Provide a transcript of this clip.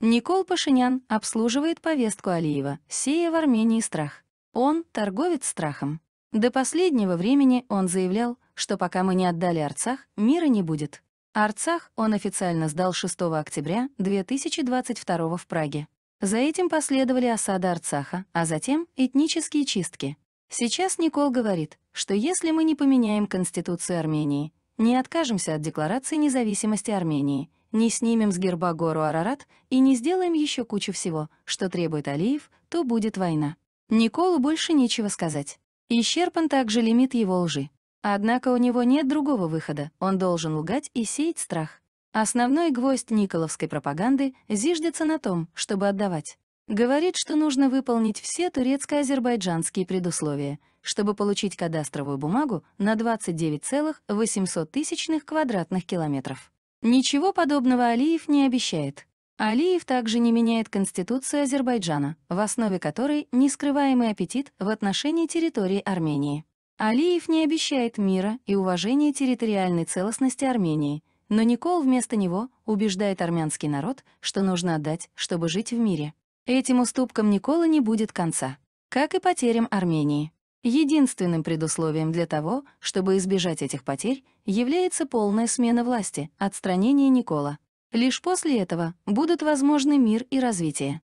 Никол Пашинян обслуживает повестку Алиева, сея в Армении страх. Он — торговец страхом. До последнего времени он заявлял, что пока мы не отдали Арцах, мира не будет. Арцах он официально сдал 6 октября 2022 в Праге. За этим последовали осада Арцаха, а затем этнические чистки. Сейчас Никол говорит, что если мы не поменяем Конституцию Армении, не откажемся от Декларации независимости Армении, не снимем с герба гору Арарат и не сделаем еще кучу всего, что требует Алиев, то будет война. Николу больше нечего сказать. Исчерпан также лимит его лжи. Однако у него нет другого выхода, он должен лгать и сеять страх. Основной гвоздь николовской пропаганды зиждется на том, чтобы отдавать. Говорит, что нужно выполнить все турецко-азербайджанские предусловия, чтобы получить кадастровую бумагу на тысячных квадратных километров. Ничего подобного Алиев не обещает. Алиев также не меняет Конституцию Азербайджана, в основе которой нескрываемый аппетит в отношении территории Армении. Алиев не обещает мира и уважения территориальной целостности Армении, но Никол вместо него убеждает армянский народ, что нужно отдать, чтобы жить в мире. Этим уступкам Никола не будет конца, как и потерям Армении. Единственным предусловием для того, чтобы избежать этих потерь, является полная смена власти, отстранение Никола. Лишь после этого будут возможны мир и развитие.